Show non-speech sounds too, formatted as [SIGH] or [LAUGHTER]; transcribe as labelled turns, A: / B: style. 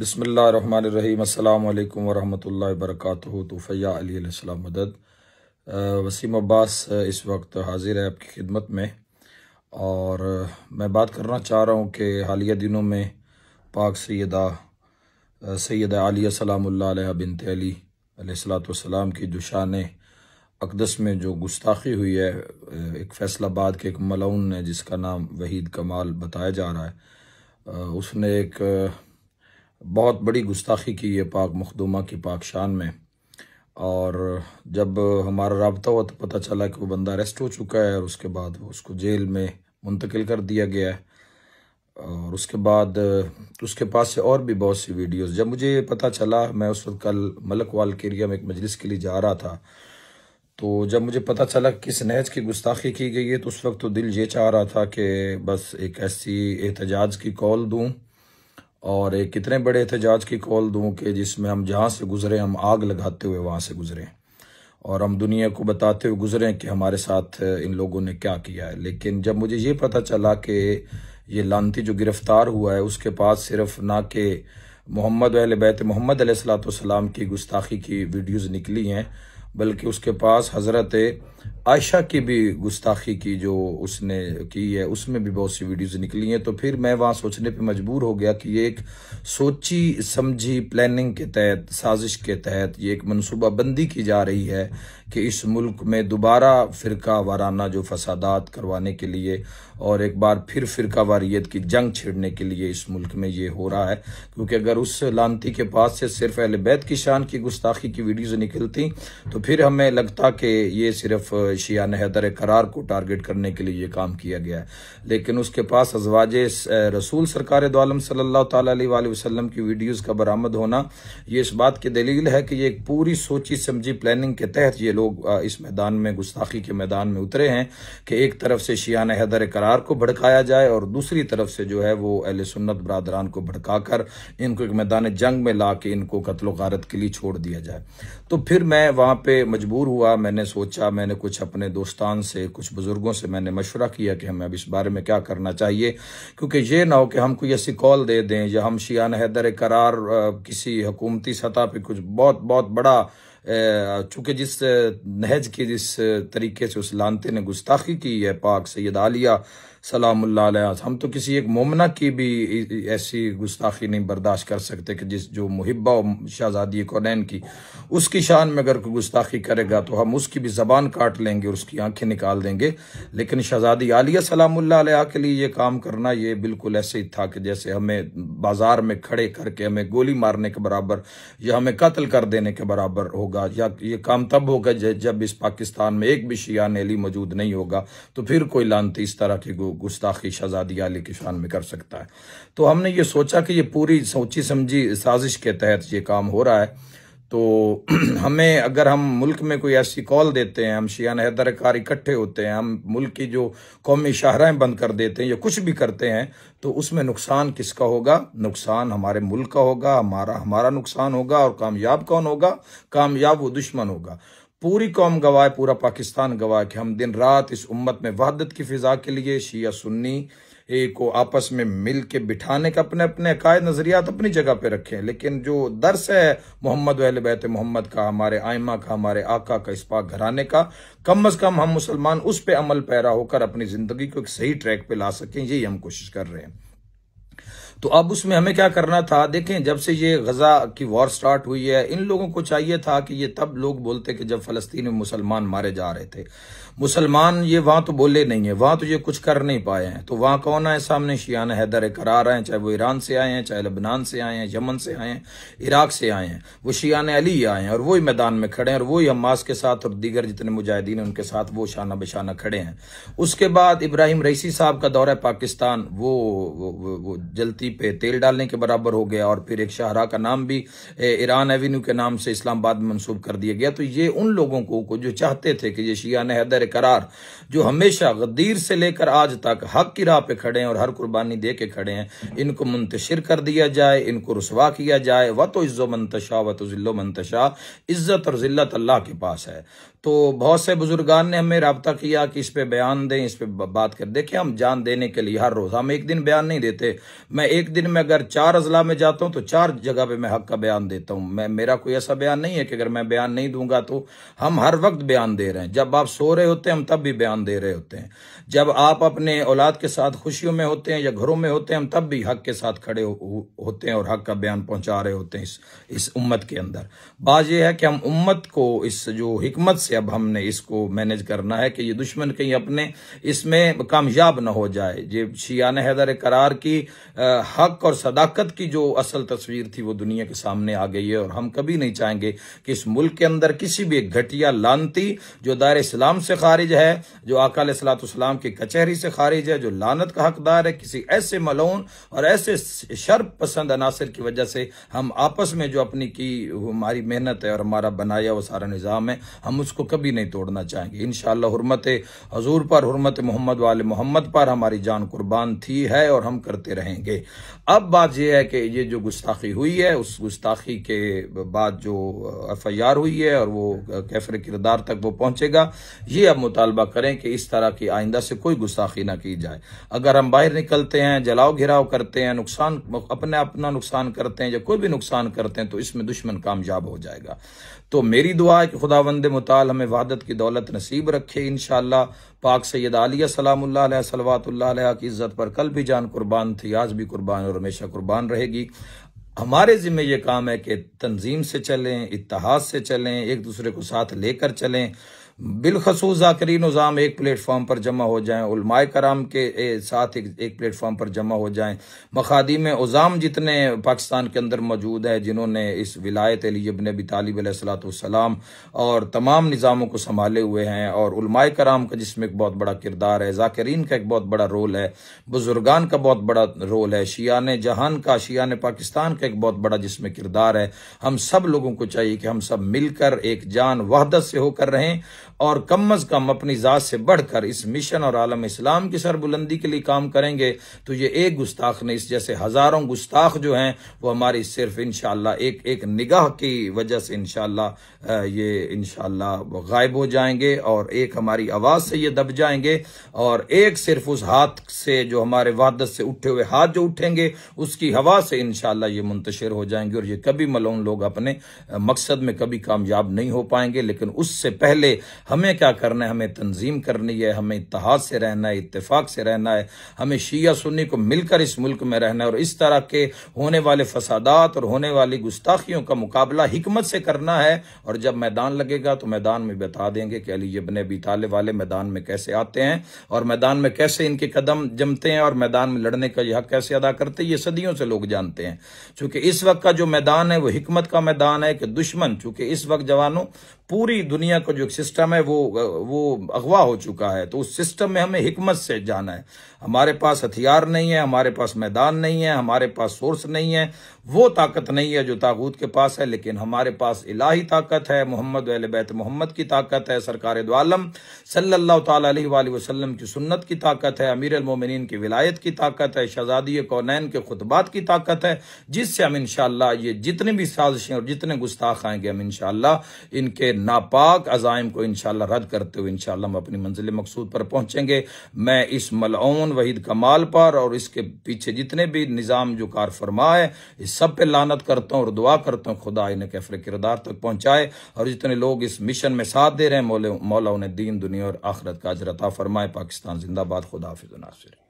A: بسم اللہ الرحمن الرحیم السلام علیکم ورحمت اللہ وبرکاتہ توفیہ علیہ علیہ السلام مدد وسیم عباس اس وقت حاضر ہے آپ کی خدمت میں اور میں بات کرنا چاہ رہا ہوں کہ حالیہ دنوں میں پاک سیدہ سیدہ علیہ السلام اللہ علیہ بنت علی علیہ السلام والسلام کی شان اقدس میں جو گستاخی ہوئی ہے ایک فیصلہ آباد کے ایک ملعون نے جس کا نام وحید کمال بتایا جا رہا ہے اس نے ایک بہت بڑی گستاخی کی ہے پاک مخدومہ کی پاک شان میں اور جب ہمارا رابطہ ہوا تو پتہ چلا کہ وہ بندہ اریسٹ ہو چکا ہے اور اس کے بعد اس کو جیل میں منتقل کر دیا گیا ہے اور اس کے بعد اس کے پاس سے اور بھی بہت سی ویڈیوز جب مجھے یہ پتہ چلا میں اس وقت کل ملک وال کے ایریا میں ایک مجلس کے لیے جا رہا تھا تو جب مجھے پتہ چلا کس نہج کی گستاخی کی گئی ہے تو اس وقت تو دل یہ چاہ رہا تھا کہ بس ایک ایسی احتجاج کی کال دوں اور ایک اتنے بڑے احتجاج کی کال دوں کہ جس میں ہم جہاں سے گزرے ہم آگ لگاتے ہوئے وہاں سے گزرے اور ہم دنیا کو بتاتے ہوئے گزرے کہ ہمارے ساتھ ان لوگوں نے کیا کیا ہے لیکن جب مجھے یہ پتہ چلا کہ یہ لانتی جو گرفتار ہوا ہے اس کے پاس صرف نہ کہ محمد اہل بیت محمد علیہ السلام کی گستاخی کی ویڈیوز نکلی ہیں بلکہ اس کے پاس حضرت عائشہ کی بھی گستاخی کی جو اس نے کی ہے اس میں بھی بہت سی ویڈیوز نکلی ہیں تو پھر میں وہاں سوچنے پہ مجبور ہو گیا کہ یہ ایک سوچی سمجھی پلاننگ کے تحت سازش کے تحت یہ ایک منصوبہ بندی کی جا رہی ہے کہ اس ملک میں دوبارہ فرقہ وارانہ جو فسادات کروانے کے لیے اور ایک بار پھر فرقہ واریت کی جنگ چھیڑنے کے لیے اس ملک میں یہ ہو رہا ہے کیونکہ اگر اس لانتی کے پاس سے صرف اہل بیت کی شان کی گستاخی کی ویڈیوز نکلتی تو پھر ہمیں لگتا کہ یہ صرف شیعہ حیدر قرار کو ٹارگٹ کرنے کے لیے یہ کام کیا گیا ہے لیکن اس کے پاس ازواج رسول سرکار دعالم صلی اللہ علیہ وآلہ وسلم کی ویڈیوز کا برآمد ہونا یہ اس بات کی دلیل ہے کہ یہ ایک پوری سوچی سمجھی پلاننگ کے تحت یہ لوگ اس میدان میں گستاخی کے میدان میں اترے ہیں کہ ایک طرف سے شیعہ حیدر قرار کو بھڑکایا جائے اور دوسری طرف سے جو ہے وہ اہل سنت برادران کو کو کو بھڑکا کر ان ان ایک میدان جنگ میں میں قتل و غارت کے لیے چھوڑ دیا جائے تو پھر وہاں پہ مجبور ہوا میں نے سوچا میں نے کچھ اپنے دوستان سے کچھ بزرگوں سے میں نے مشورہ کیا کہ ہمیں اب اس بارے میں کیا کرنا چاہیے کیونکہ یہ نہ ہو کہ ہم کوئی ایسی کال دے دیں یا ہم شیان حیدر قرار کسی حکومتی سطح پہ کچھ بہت بہت بڑا چونکہ جس نہج کی جس طریقے سے اس لانتے نے گستاخی کی ہے پاک سید عالیہ سلام اللہ علیہ ہم تو کسی ایک مومنہ کی بھی ایسی گستاخی نہیں برداشت کر سکتے کہ جس جو محبہ و شہزادی کونین کی اس کی شان میں اگر کوئی گستاخی کرے گا تو ہم اس کی بھی زبان کاٹ لیں گے اور اس کی آنکھیں نکال دیں گے لیکن شہزادی عالیہ سلام اللہ علیہ کے لیے یہ کام کرنا یہ بالکل ایسے ہی تھا کہ جیسے ہمیں بازار میں کھڑے کر کے ہمیں گولی مارنے کے برابر یا ہمیں قتل کر دینے کے برابر ہوگا یا یہ کام تب ہوگا جب اس پاکستان میں ایک بھی شیعہ نیلی موجود نہیں ہوگا تو پھر کوئی لانتی اس طرح کی گو گستاخی شہزادی علی شان میں کر سکتا ہے تو ہم نے یہ سوچا کہ یہ پوری سوچی سمجھی سازش کے تحت یہ کام ہو رہا ہے تو [CLEARS THROAT] ہمیں اگر ہم ملک میں کوئی ایسی کال دیتے ہیں ہم شیان حیدر کار اکٹھے ہوتے ہیں ہم ملک کی جو قومی شاہراہیں بند کر دیتے ہیں یا کچھ بھی کرتے ہیں تو اس میں نقصان کس کا ہوگا نقصان ہمارے ملک کا ہوگا ہمارا ہمارا نقصان ہوگا اور کامیاب کون ہوگا کامیاب وہ دشمن ہوگا پوری قوم گواہ پورا پاکستان گواہ کہ ہم دن رات اس امت میں وحدت کی فضا کے لیے شیعہ سنی ایک کو آپس میں مل کے بٹھانے کا اپنے اپنے عقائد نظریات اپنی جگہ پہ رکھیں لیکن جو درس ہے محمد اہل بیت محمد کا ہمارے آئمہ کا ہمارے آقا کا اس پاک گھرانے کا کم از کم ہم مسلمان اس پہ عمل پیرا ہو کر اپنی زندگی کو ایک صحیح ٹریک پہ لا سکیں یہی ہم کوشش کر رہے ہیں تو اب اس میں ہمیں کیا کرنا تھا دیکھیں جب سے یہ غزہ کی وار سٹارٹ ہوئی ہے ان لوگوں کو چاہیے تھا کہ یہ تب لوگ بولتے کہ جب فلسطین میں مسلمان مارے جا رہے تھے مسلمان یہ وہاں تو بولے نہیں ہیں وہاں تو یہ کچھ کر نہیں پائے ہیں تو وہاں کون آئے سامنے شیان حیدر کرا رہے ہیں چاہے وہ ایران سے آئے ہیں چاہے لبنان سے آئے ہیں یمن سے آئے ہیں عراق سے آئے ہیں وہ شیان علی آئے ہیں اور وہی میدان میں کھڑے ہیں اور وہی حماس کے ساتھ اور دیگر جتنے مجاہدین ان کے ساتھ وہ شانہ بشانہ کھڑے ہیں اس کے بعد ابراہیم رئیسی صاحب کا دور ہے پاکستان وہ جلتی راستی پہ تیل ڈالنے کے برابر ہو گیا اور پھر ایک شہرہ کا نام بھی ایران ایوینیو کے نام سے اسلام آباد منصوب کر دیا گیا تو یہ ان لوگوں کو جو چاہتے تھے کہ یہ شیعان حیدر قرار جو ہمیشہ غدیر سے لے کر آج تک حق کی راہ پہ کھڑے ہیں اور ہر قربانی دے کے کھڑے ہیں ان کو منتشر کر دیا جائے ان کو رسوا کیا جائے وَتُو عِزُّ مَنْتَشَا وَتُو ذِلُّ مَنْتَشَا عزت اور ذلت اللہ کے پاس ہے تو بہت سے بزرگان نے ہمیں رابطہ کیا کہ اس پہ بیان دیں اس پہ بات کر دیکھیں ہم جان دینے کے لیے ہر روز ہم ایک دن بیان نہیں دیتے میں ایک دن میں اگر چار اضلاع میں جاتا ہوں تو چار جگہ پہ میں حق کا بیان دیتا ہوں میں میرا کوئی ایسا بیان نہیں ہے کہ اگر میں بیان نہیں دوں گا تو ہم ہر وقت بیان دے رہے ہیں جب آپ سو رہے ہوتے ہیں ہم تب بھی بیان دے رہے ہوتے ہیں جب آپ اپنے اولاد کے ساتھ خوشیوں میں ہوتے ہیں یا گھروں میں ہوتے ہیں ہم تب بھی حق کے ساتھ کھڑے ہوتے ہیں اور حق کا بیان پہنچا رہے ہوتے ہیں اس امت کے اندر بات یہ ہے کہ ہم امت کو اس جو حکمت سے کہ اب ہم نے اس کو مینج کرنا ہے کہ یہ دشمن کہیں اپنے اس میں کامیاب نہ ہو جائے یہ حیدر قرار کی حق اور صداقت کی جو اصل تصویر تھی وہ دنیا کے سامنے ہے اور ہم کبھی نہیں چاہیں گے کہ اس ملک کے اندر کسی بھی گھٹیا لانتی جو دائر اسلام سے خارج ہے جو آقا علیہ اسلام کی کچہری سے خارج ہے جو لانت کا حقدار ہے کسی ایسے ملون اور ایسے شرپ پسند عناصر کی وجہ سے ہم آپس میں جو اپنی کی ہماری محنت ہے اور ہمارا بنایا وہ سارا نظام ہے ہم اس کو کبھی نہیں توڑنا چاہیں گے انشاءاللہ حرمت حضور پر حرمت محمد والے محمد پر ہماری جان قربان تھی ہے اور ہم کرتے رہیں گے اب بات یہ ہے کہ یہ جو گستاخی ہوئی ہے اس گستاخی کے بعد جو ایف آئی آر ہوئی ہے اور وہ کیفر کردار تک وہ پہنچے گا یہ اب مطالبہ کریں کہ اس طرح کی آئندہ سے کوئی گستاخی نہ کی جائے اگر ہم باہر نکلتے ہیں جلاؤ گھراؤ کرتے ہیں نقصان اپنے اپنا نقصان کرتے ہیں یا کوئی بھی نقصان کرتے ہیں تو اس میں دشمن کامیاب ہو جائے گا تو میری دعا کہ خدا وند ہمیں وعدت کی دولت نصیب رکھے انشاءاللہ پاک سید علیہ سلام اللہ علیہ صلوات اللہ علیہ کی عزت پر کل بھی جان قربان تھی آج بھی قربان اور ہمیشہ قربان رہے گی ہمارے ذمہ یہ کام ہے کہ تنظیم سے چلیں اتحاد سے چلیں ایک دوسرے کو ساتھ لے کر چلیں بالخصوص ذاکرین نظام ایک پلیٹ فارم پر جمع ہو جائیں علماء کرام کے ساتھ ایک پلیٹ فارم پر جمع ہو جائیں مخادیم عظام جتنے پاکستان کے اندر موجود ہیں جنہوں نے اس ولایت علی ابن ابی طالب علیہ السلام والسلام اور تمام نظاموں کو سنبھالے ہوئے ہیں اور علماء کرام کا جس میں ایک بہت بڑا کردار ہے ذاکرین کا ایک بہت بڑا رول ہے بزرگان کا بہت بڑا رول ہے شیان جہان کا شیان پاکستان کا ایک بہت بڑا جس میں کردار ہے ہم سب لوگوں کو چاہیے کہ ہم سب مل کر ایک جان وحدت سے ہو کر رہیں اور کم از کم اپنی ذات سے بڑھ کر اس مشن اور عالم اسلام کی سربلندی کے لیے کام کریں گے تو یہ ایک گستاخ نے اس جیسے ہزاروں گستاخ جو ہیں وہ ہماری صرف انشاءاللہ ایک ایک نگاہ کی وجہ سے انشاءاللہ یہ انشاءاللہ غائب ہو جائیں گے اور ایک ہماری آواز سے یہ دب جائیں گے اور ایک صرف اس ہاتھ سے جو ہمارے وحدت سے اٹھے ہوئے ہاتھ جو اٹھیں گے اس کی ہوا سے انشاءاللہ یہ منتشر ہو جائیں گے اور یہ کبھی ملون لوگ اپنے مقصد میں کبھی کامیاب نہیں ہو پائیں گے لیکن اس سے پہلے ہمیں کیا کرنا ہے ہمیں تنظیم کرنی ہے ہمیں اتحاد سے رہنا ہے اتفاق سے رہنا ہے ہمیں شیعہ سنی کو مل کر اس ملک میں رہنا ہے اور اس طرح کے ہونے والے فسادات اور ہونے والی گستاخیوں کا مقابلہ حکمت سے کرنا ہے اور جب میدان لگے گا تو میدان میں بتا دیں گے کہ علی ابن ابی طالب والے میدان میں کیسے آتے ہیں اور میدان میں کیسے ان کے قدم جمتے ہیں اور میدان میں لڑنے کا یہ حق کیسے ادا کرتے ہیں یہ صدیوں سے لوگ جانتے ہیں چونکہ اس وقت کا جو میدان ہے وہ حکمت کا میدان ہے کہ دشمن چونکہ اس وقت جوانوں پوری دنیا کا جو ایک سسٹم ہے ہے وہ وہ اغوا ہو چکا ہے تو اس سسٹم میں ہمیں حکمت سے جانا ہے ہمارے پاس ہتھیار نہیں ہے ہمارے پاس میدان نہیں ہے ہمارے پاس سورس نہیں ہے وہ طاقت نہیں ہے جو تاغوت کے پاس پاس ہے ہے ہے لیکن ہمارے الہی طاقت طاقت محمد محمد بیت کی کی سرکار صلی اللہ علیہ وآلہ وسلم سنت کی طاقت ہے امیر المومنین کی ولایت کی طاقت ہے شہزادی کونین کے خطبات کی طاقت ہے جس سے ہم انشاءاللہ یہ جتنے بھی سازشیں اور جتنے گستاخ آئیں گے ہم انشاءاللہ ان کے ناپاک عزائم کو انشاءاللہ رد کرتے ہوئے انشاءاللہ ہم اپنی منزل مقصود پر پہنچیں گے میں اس ملعون وحید کمال پر اور اس کے پیچھے جتنے بھی نظام جو کار فرما ہے اس سب پہ لانت کرتا ہوں اور دعا کرتا ہوں خدا انہیں کیفر کردار تک پہنچائے اور جتنے لوگ اس مشن میں ساتھ دے رہے ہیں مولا انہیں دین دنیا اور آخرت کا اجرت فرمائے پاکستان زندہ خدا و ناصر